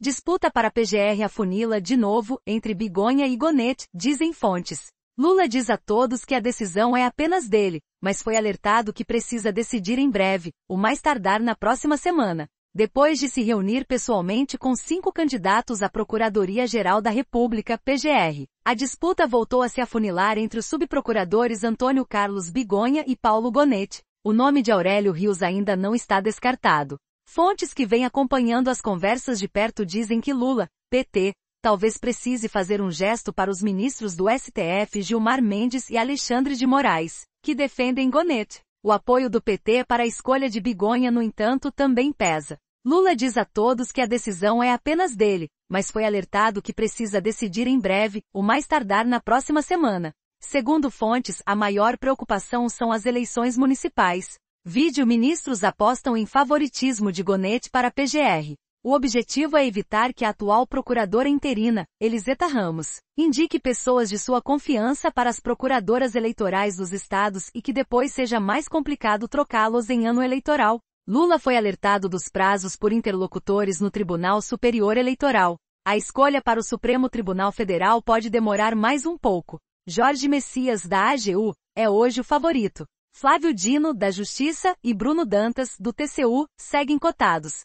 Disputa para PGR afunila de novo entre Bigonha e Gonete, dizem fontes. Lula diz a todos que a decisão é apenas dele, mas foi alertado que precisa decidir em breve, o mais tardar na próxima semana. Depois de se reunir pessoalmente com cinco candidatos à Procuradoria-Geral da República, PGR, a disputa voltou a se afunilar entre os subprocuradores Antônio Carlos Bigonha e Paulo Gonete. O nome de Aurélio Rios ainda não está descartado. Fontes que vêm acompanhando as conversas de perto dizem que Lula, PT, talvez precise fazer um gesto para os ministros do STF Gilmar Mendes e Alexandre de Moraes, que defendem Gonet. O apoio do PT para a escolha de Bigonha, no entanto, também pesa. Lula diz a todos que a decisão é apenas dele, mas foi alertado que precisa decidir em breve, o mais tardar na próxima semana. Segundo fontes, a maior preocupação são as eleições municipais, Vídeo ministros apostam em favoritismo de Gonete para PGR. O objetivo é evitar que a atual procuradora interina, Eliseta Ramos, indique pessoas de sua confiança para as procuradoras eleitorais dos estados e que depois seja mais complicado trocá-los em ano eleitoral. Lula foi alertado dos prazos por interlocutores no Tribunal Superior Eleitoral. A escolha para o Supremo Tribunal Federal pode demorar mais um pouco. Jorge Messias, da AGU, é hoje o favorito. Flávio Dino, da Justiça, e Bruno Dantas, do TCU, seguem cotados.